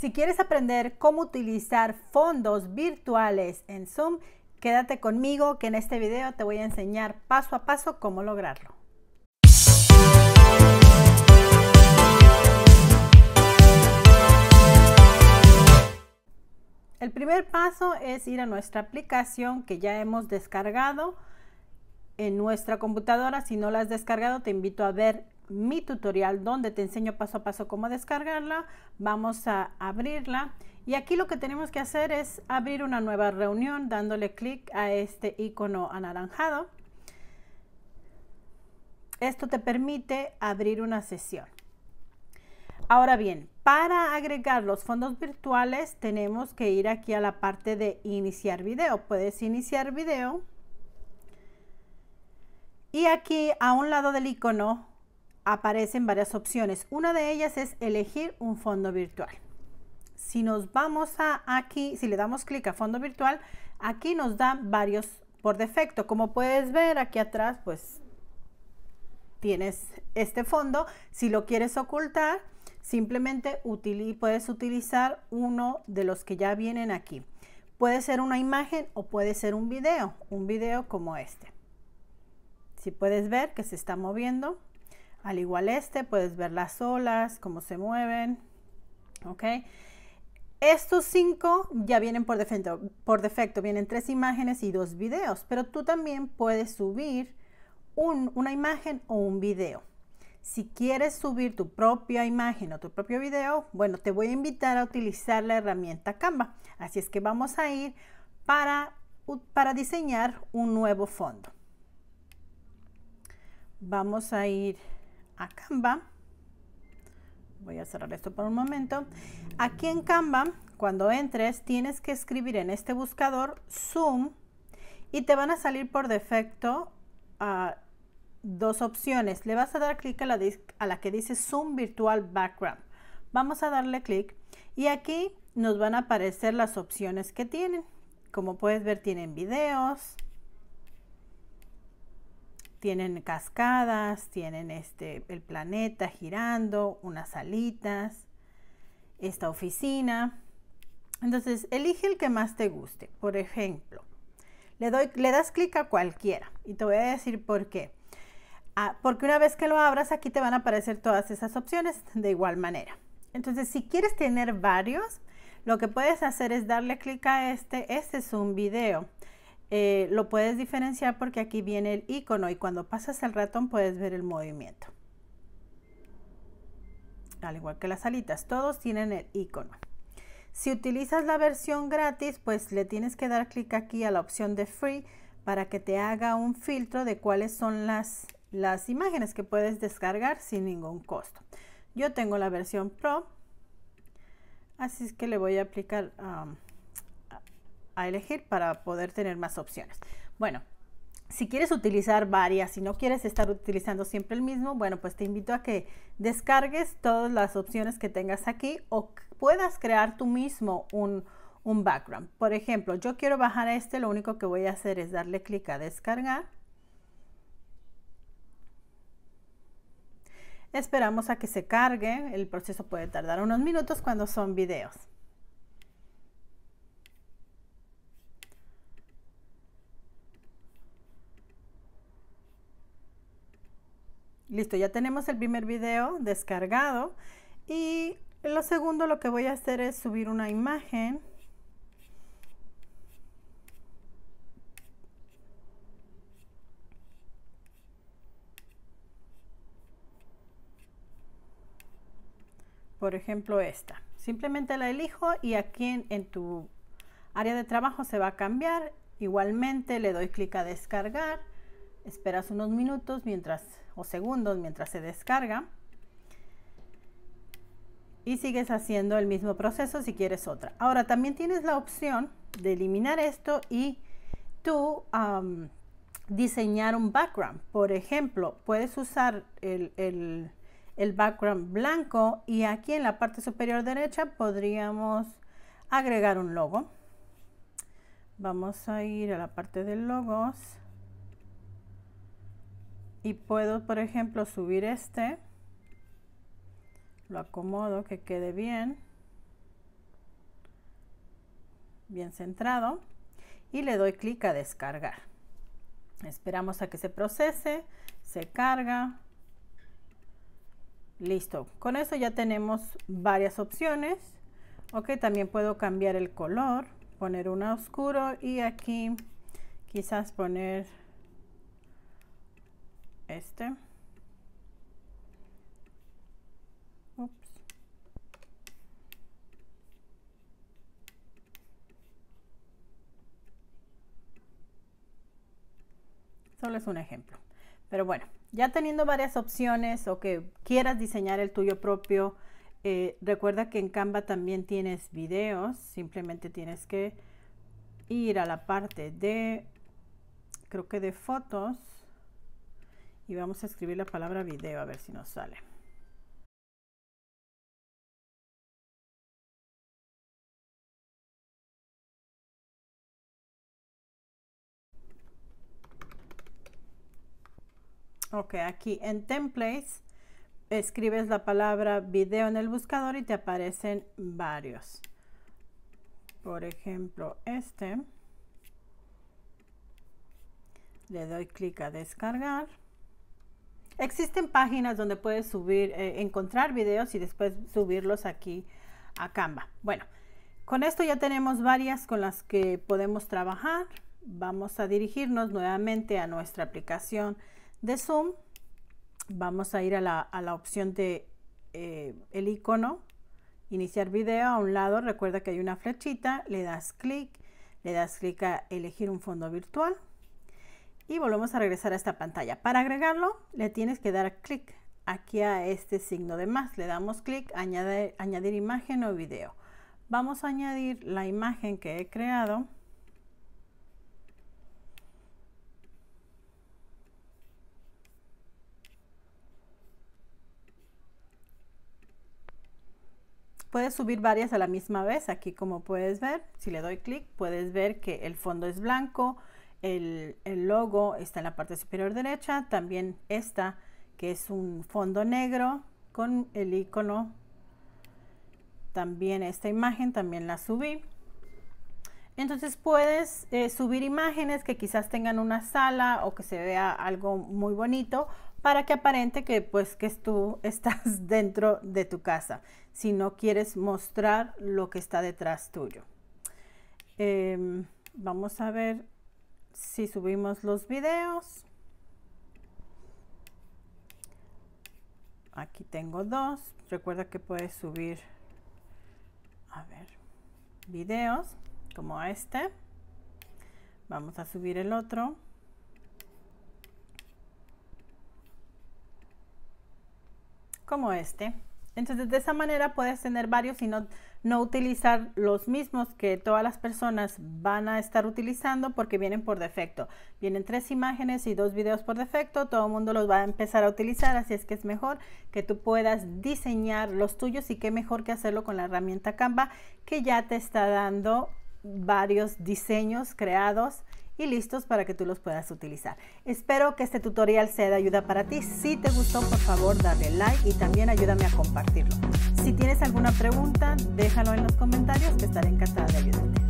Si quieres aprender cómo utilizar fondos virtuales en Zoom, quédate conmigo que en este video te voy a enseñar paso a paso cómo lograrlo. El primer paso es ir a nuestra aplicación que ya hemos descargado en nuestra computadora. Si no la has descargado, te invito a ver mi tutorial donde te enseño paso a paso cómo descargarla. Vamos a abrirla y aquí lo que tenemos que hacer es abrir una nueva reunión dándole clic a este icono anaranjado. Esto te permite abrir una sesión. Ahora bien, para agregar los fondos virtuales tenemos que ir aquí a la parte de iniciar video. Puedes iniciar video. Y aquí a un lado del icono aparecen varias opciones. Una de ellas es elegir un fondo virtual. Si nos vamos a aquí, si le damos clic a fondo virtual, aquí nos dan varios por defecto. Como puedes ver aquí atrás, pues tienes este fondo. Si lo quieres ocultar, simplemente puedes utilizar uno de los que ya vienen aquí. Puede ser una imagen o puede ser un video, un video como este. Si puedes ver que se está moviendo, al igual este, puedes ver las olas, cómo se mueven. ¿Ok? Estos cinco ya vienen por defecto, por defecto, vienen tres imágenes y dos videos, pero tú también puedes subir una imagen o un video. Si quieres subir tu propia imagen o tu propio video, bueno, te voy a invitar a utilizar la herramienta Canva. Así es que vamos a ir para diseñar un nuevo fondo. Vamos a ir a Canva. Voy a cerrar esto por un momento. Aquí en Canva, cuando entres, tienes que escribir en este buscador Zoom y te van a salir por defecto ah, dos opciones. Le vas a dar clic a a la que dice Zoom Virtual Background. Vamos a darle clic y aquí nos van a aparecer las opciones que tienen. Como puedes ver, tienen videos, tienen cascadas, tienen este, el planeta girando, unas salitas, esta oficina. Entonces, elige el que más te guste. Por ejemplo, le, doy, le das clic a cualquiera y te voy a decir por qué. Ah, porque una vez que lo abras, aquí te van a aparecer todas esas opciones de igual manera. Entonces, si quieres tener varios, lo que puedes hacer es darle clic a este. Este es un video. Eh, lo puedes diferenciar porque aquí viene el icono y cuando pasas el ratón puedes ver el movimiento. Al igual que las alitas, todos tienen el icono. Si utilizas la versión gratis, pues le tienes que dar clic aquí a la opción de free para que te haga un filtro de cuáles son las, las imágenes que puedes descargar sin ningún costo. Yo tengo la versión pro, así es que le voy a aplicar um, a elegir para poder tener más opciones. Bueno, si quieres utilizar varias, si no quieres estar utilizando siempre el mismo, bueno, pues te invito a que descargues todas las opciones que tengas aquí o puedas crear tú mismo un, un background. Por ejemplo, yo quiero bajar a este, lo único que voy a hacer es darle clic a descargar. Esperamos a que se cargue, el proceso puede tardar unos minutos cuando son videos. Listo, ya tenemos el primer video descargado y lo segundo lo que voy a hacer es subir una imagen. Por ejemplo, esta. Simplemente la elijo y aquí en, en tu área de trabajo se va a cambiar. Igualmente le doy clic a descargar. Esperas unos minutos mientras segundos mientras se descarga. Y sigues haciendo el mismo proceso si quieres otra. Ahora también tienes la opción de eliminar esto y tú diseñar un background. Por ejemplo, puedes usar el, el, el background blanco y aquí en la parte superior derecha podríamos agregar un logo. Vamos a ir a la parte de logos y puedo, por ejemplo, subir este. Lo acomodo que quede bien. Bien centrado. Y le doy clic a descargar. Esperamos a que se procese. Se carga. Listo. Con eso ya tenemos varias opciones. Ok, también puedo cambiar el color. Poner uno oscuro y aquí quizás poner este. Solo es un ejemplo. Pero bueno, ya teniendo varias opciones o que quieras diseñar el tuyo propio, eh, recuerda que en Canva también tienes videos. Simplemente tienes que ir a la parte de, creo que de fotos y vamos a escribir la palabra video a ver si nos sale. Ok, aquí en templates escribes la palabra video en el buscador y te aparecen varios. Por ejemplo, este. Le doy clic a descargar. Existen páginas donde puedes subir, eh, encontrar videos y después subirlos aquí a Canva. Bueno, con esto ya tenemos varias con las que podemos trabajar. Vamos a dirigirnos nuevamente a nuestra aplicación de Zoom. Vamos a ir a la, opción de eh, el icono, iniciar video a un lado. Recuerda que hay una flechita, le das clic, le das clic a elegir un fondo virtual y volvemos a regresar a esta pantalla. Para agregarlo, le tienes que dar clic aquí a este signo de más. Le damos clic, añadir, añadir imagen o video. Vamos a añadir la imagen que he creado. Puedes subir varias a la misma vez. Aquí como puedes ver, si le doy clic, puedes ver que el fondo es blanco, el, logo está en la parte superior derecha, también esta que es un fondo negro con el icono. También esta imagen también la subí. Entonces puedes eh, subir imágenes que quizás tengan una sala o que se vea algo muy bonito para que aparente que pues que tú estás dentro de tu casa si no quieres mostrar lo que está detrás tuyo. Em, vamos a ver si subimos los videos. Aquí tengo dos. Recuerda que puedes subir, a videos como este. Vamos a subir el otro. Como este. Entonces de esa manera puedes tener varios y no no utilizar los mismos que todas las personas van a estar utilizando porque vienen por defecto. Vienen tres imágenes y dos videos por defecto, todo el mundo los va a empezar a utilizar, así es que es mejor que tú puedas diseñar los tuyos y qué mejor que hacerlo con la herramienta Canva que ya te está dando varios diseños creados y listos para que tú los puedas utilizar. Espero que este tutorial sea de ayuda para ti. Si te gustó, por favor, dale like y también ayúdame a compartirlo. Si tienes alguna pregunta, déjalo en los comentarios que estaré encantada de ayudarte.